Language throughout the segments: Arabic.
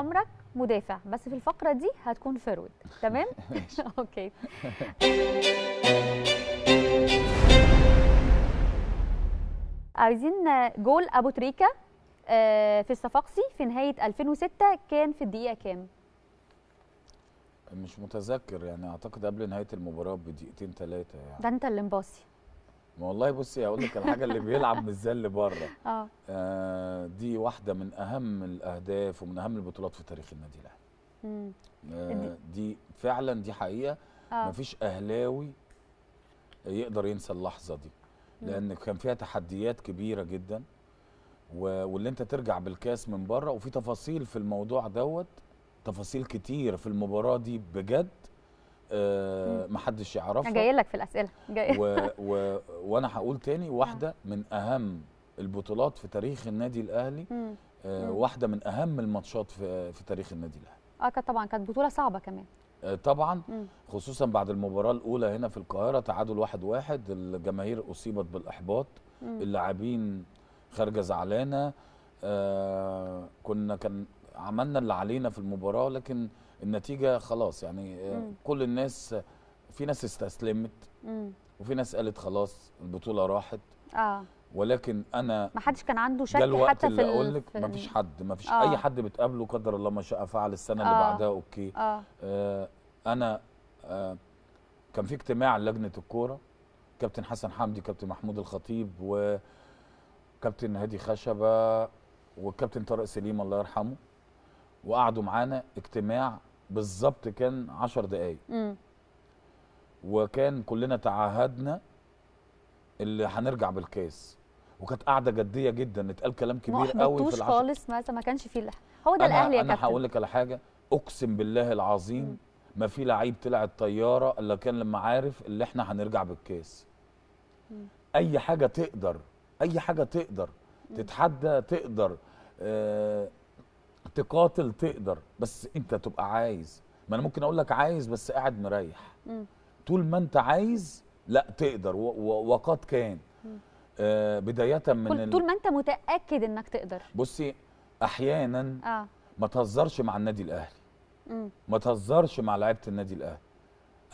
عمرك مدافع بس في الفقره دي هتكون فرود تمام اوكي عايزين جول ابو تريكه آه، في الصفاقسي في نهايه 2006 كان في الدقيقه كام مش متذكر يعني اعتقد قبل نهايه المباراه بدقيقتين ثلاثه يعني ده انت اللي مباصي ما والله بصي هقول لك الحاجه اللي بيلعب بالذل بره آه. آه دي واحده من اهم الاهداف ومن اهم البطولات في تاريخ النادي الاهلي آه دي فعلا دي حقيقه آه. مفيش اهلاوي يقدر ينسى اللحظه دي لان كان فيها تحديات كبيره جدا واللي انت ترجع بالكاس من بره وفي تفاصيل في الموضوع دوت تفاصيل كتير في المباراه دي بجد آه، ما حدش يعرفها جاي لك في الاسئله جاي و... و... وانا هقول تاني آه. واحده من اهم البطولات في تاريخ النادي الاهلي آه واحده من اهم الماتشات في, في تاريخ النادي الاهلي اه كانت طبعا كانت بطوله صعبه كمان آه طبعا مم. خصوصا بعد المباراه الاولى هنا في القاهره تعادل واحد واحد الجماهير اصيبت بالاحباط اللاعبين خارجه زعلانه آه كنا كان عملنا اللي علينا في المباراه لكن النتيجه خلاص يعني آه، مم. كل الناس في ناس استسلمت مم. وفي ناس قالت خلاص البطوله راحت اه ولكن انا ما حدش كان عنده شك حتى في اقول لك ما فيش حد ما فيش آه. اي حد بتقابله قدر الله ما شاء فعل السنه آه. اللي بعدها اوكي آه. آه انا آه كان في اجتماع لجنه الكوره كابتن حسن حمدي كابتن محمود الخطيب وكابتن هادي خشبه والكابتن طارق سليم الله يرحمه وقعدوا معانا اجتماع بالظبط كان 10 دقايق مم. وكان كلنا تعهدنا اللي هنرجع بالكاس وكانت قاعده جديه جدا اتقال كلام كبير قوي في العشر خالص ما كانش فيه هو ده الاهلي يا كابتن انا هقول لك على حاجه اقسم بالله العظيم مم. ما في لعيب طلع الطياره الا كان لما عارف اللي احنا هنرجع بالكاس مم. اي حاجه تقدر اي حاجه تقدر مم. تتحدى تقدر آه تقاتل تقدر بس انت تبقى عايز ما انا ممكن اقول لك عايز بس قاعد مريح م. طول ما انت عايز لا تقدر وقد كان آه بدايه من طول ما انت متاكد انك تقدر بصي احيانا آه. ما تهزرش مع النادي الاهلي ما تهزرش مع لعيبه النادي الاهلي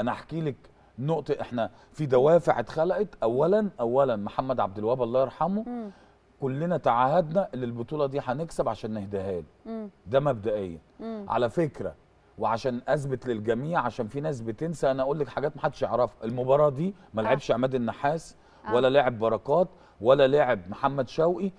انا احكي لك نقطه احنا في دوافع اتخلقت اولا اولا محمد عبد الوهاب الله يرحمه م. كلنا تعهدنا ان البطوله دي هنكسب عشان نهديها له ده مبدئيا على فكره وعشان اثبت للجميع عشان في ناس بتنسى انا اقول لك حاجات ما حدش يعرفها المباراه دي ما آه. لعبش عماد النحاس آه. ولا لعب بركات ولا لعب محمد شوقي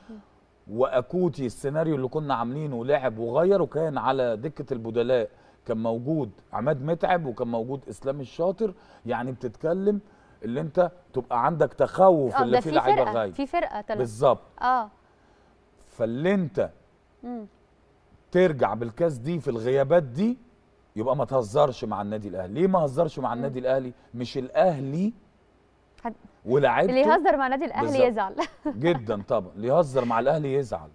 واكوتي السيناريو اللي كنا عاملينه لعب وغير وكان على دكه البدلاء كان موجود عماد متعب وكان موجود اسلام الشاطر يعني بتتكلم اللي انت تبقى عندك تخوف آه، اللي في لعيبه غايب في فرقه بالظبط اه فاللي انت مم. ترجع بالكاس دي في الغيابات دي يبقى ما تهزرش مع النادي الاهلي ليه ما هزرش مع النادي الاهلي مش الاهلي حد... ولاعيبته اللي يهزر مع النادي الاهلي يزعل جدا طبعا اللي يهزر مع الاهلي يزعل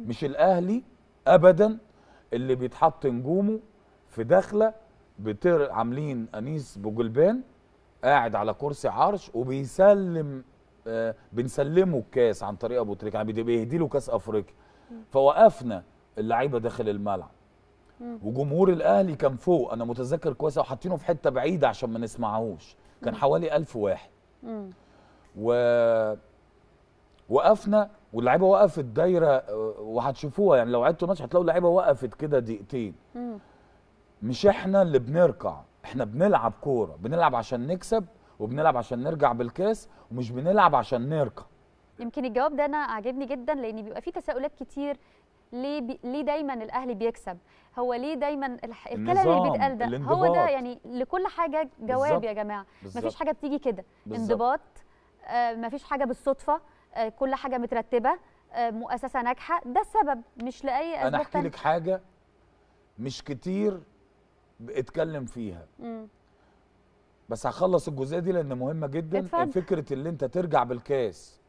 مش الاهلي ابدا اللي بيتحط نجومه في داخله بتر عاملين انيس بوجلبان قاعد على كرسي عرش وبيسلم آه بنسلمه الكاس عن طريق ابو تريكه يعني بيهدي له كاس افريقيا فوقفنا اللعيبه داخل الملعب وجمهور الاهلي كان فوق انا متذكر كويس وحاطينه في حته بعيده عشان ما نسمعهوش كان حوالي ألف واحد و وقفنا واللعيبه وقفت دايره آه، وهتشوفوها يعني لو عدتوا الماتش هتلاقوا اللعيبه وقفت كده دقيقتين مش احنا اللي بنركع احنا بنلعب كوره بنلعب عشان نكسب وبنلعب عشان نرجع بالكاس ومش بنلعب عشان نرقى يمكن الجواب ده انا عاجبني جدا لان بيبقى فيه تساؤلات كتير ليه بي... ليه دايما الاهلي بيكسب هو ليه دايما الح... الكلام اللي بيتقال ده هو ده يعني لكل حاجه جواب بالزبط. يا جماعه بالزبط. مفيش حاجه بتيجي كده انضباط آه مفيش حاجه بالصدفه آه كل حاجه مترتبه آه مؤسسه ناجحه ده السبب مش لاي اسباب انا احكي لك حاجه مش كتير اتكلم فيها مم. بس هخلص الجزئيه دي لان مهمه جدا اتفضل. فكره اللي انت ترجع بالكاس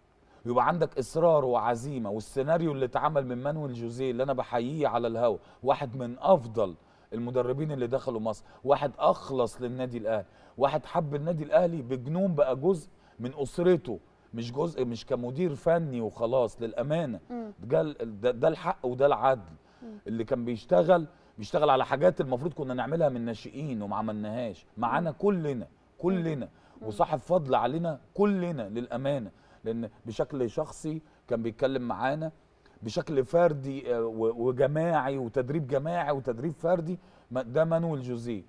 يبقى عندك اصرار وعزيمه والسيناريو اللي اتعمل من مانويل جوزيه اللي انا بحييه على الهوا واحد من افضل المدربين اللي دخلوا مصر واحد اخلص للنادي الاهلي واحد حب النادي الاهلي بجنون بقى جزء من اسرته مش جزء مش كمدير فني وخلاص للامانه ده, ده الحق وده العدل اللي كان بيشتغل بيشتغل على حاجات المفروض كنا نعملها من ناشئين وما عملناهاش معانا كلنا كلنا وصاحب فضل علينا كلنا للامانه لان بشكل شخصي كان بيتكلم معانا بشكل فردي آه، وجماعي وتدريب جماعي وتدريب فردي ده مانويل جوزيه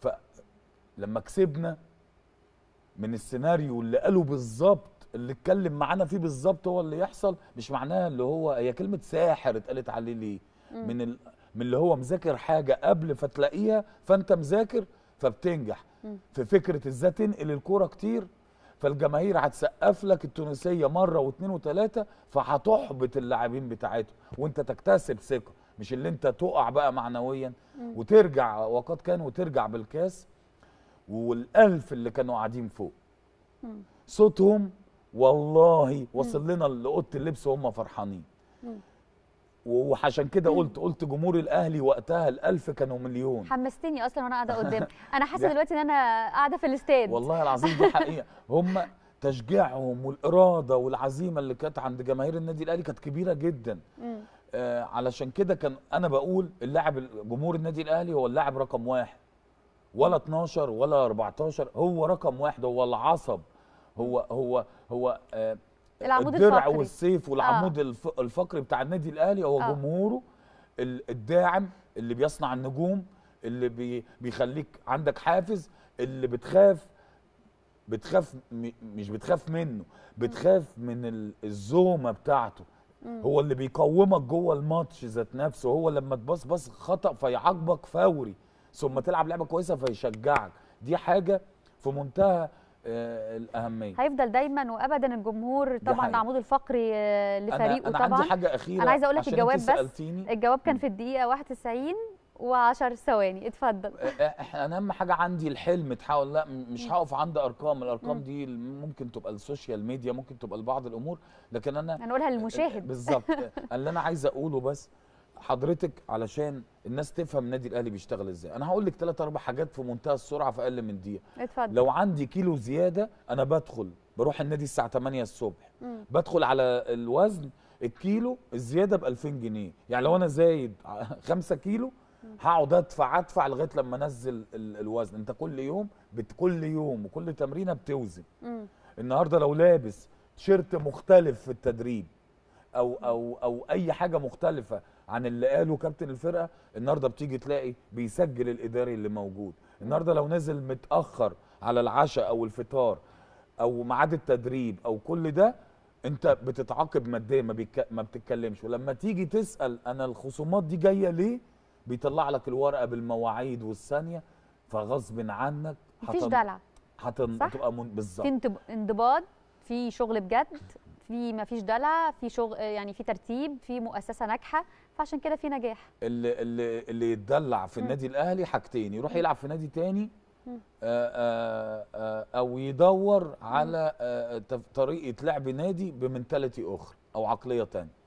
فلما كسبنا من السيناريو اللي قاله بالظبط اللي اتكلم معانا فيه بالظبط هو اللي يحصل مش معناها اللي هو هي كلمه ساحر اتقالت عليه ليه من ال... من اللي هو مذاكر حاجه قبل فتلاقيها فانت مذاكر فبتنجح في فكره ازاي تنقل الكوره كتير فالجماهير هتسقف لك التونسيه مره واثنين وثلاثه فهتحبط اللاعبين بتاعتهم وانت تكتسب ثقه مش اللي انت تقع بقى معنويا وترجع وقد كان وترجع بالكاس والالف اللي كانوا قاعدين فوق صوتهم والله وصل لنا لاوضه اللبس وهم فرحانين وعشان كده قلت قلت جمهور الاهلي وقتها الألف كانوا مليون حمستني اصلا وانا قاعده قدام انا حاسه دلوقتي ان انا قاعده في الاستاد والله العظيم دي حقيقه هم تشجيعهم والاراده والعزيمه اللي كانت عند جماهير النادي الاهلي كانت كبيره جدا آه علشان كده كان انا بقول اللاعب جمهور النادي الاهلي هو اللاعب رقم واحد ولا 12 ولا 14 هو رقم واحد هو العصب هو هو هو آه العمود الدرع الفقري والسيف والعمود آه. الفقري بتاع النادي الاهلي هو آه. جمهوره الداعم اللي بيصنع النجوم اللي بي بيخليك عندك حافز اللي بتخاف بتخاف مش بتخاف منه بتخاف من الزومه بتاعته هو اللي بيقومك جوه الماتش ذات نفسه هو لما تبص بص خطا فيعاقبك فوري ثم تلعب لعبه كويسه فيشجعك دي حاجه في منتهى آه، الاهميه هيفضل دايما وابدا الجمهور طبعا العمود الفقري آه، لفريقه أنا طبعا انا عندي حاجه اخيره انا عايزه اقول لك الجواب بس الجواب كان في الدقيقه 91 و10 ثواني اتفضل آه، احنا انا اهم حاجه عندي الحلم تحاول لا مش هقف عند ارقام الارقام دي ممكن تبقى السوشيال ميديا ممكن تبقى لبعض الامور لكن انا هنقولها للمشاهد بالظبط اللي انا عايز اقوله بس حضرتك علشان الناس تفهم النادي الاهلي بيشتغل ازاي انا هقول لك ثلاث اربع حاجات في منتهى السرعه في اقل من دقيقه اتفضل لو عندي كيلو زياده انا بدخل بروح النادي الساعه 8 الصبح مم. بدخل على الوزن الكيلو الزياده ب 2000 جنيه يعني لو انا زايد 5 كيلو هقعد ادفع ادفع لغايه لما انزل الوزن انت كل يوم كل يوم وكل تمرينه بتوزن مم. النهارده لو لابس تيشيرت مختلف في التدريب او او او اي حاجه مختلفه عن اللي قاله كابتن الفرقه النهارده بتيجي تلاقي بيسجل الاداري اللي موجود النهارده لو نزل متاخر على العشاء او الفطار او ميعاد التدريب او كل ده انت بتتعاقب ماديا ما, بيك... ما بتتكلمش ولما تيجي تسال انا الخصومات دي جايه ليه بيطلع لك الورقه بالمواعيد والثانيه فغصب عنك مفيش هتن... دلع هتبقى من... بالظبط في انضباط في شغل بجد في ما فيش دلع في شغل يعني في ترتيب في مؤسسه ناجحه فعشان كده في نجاح اللي اللي يتدلع في النادي الاهلي حاجتين يروح يلعب في نادي تاني آه، آه، آه، او يدور على طريقه لعب نادي بمنتاليتي اخرى او عقليه تانية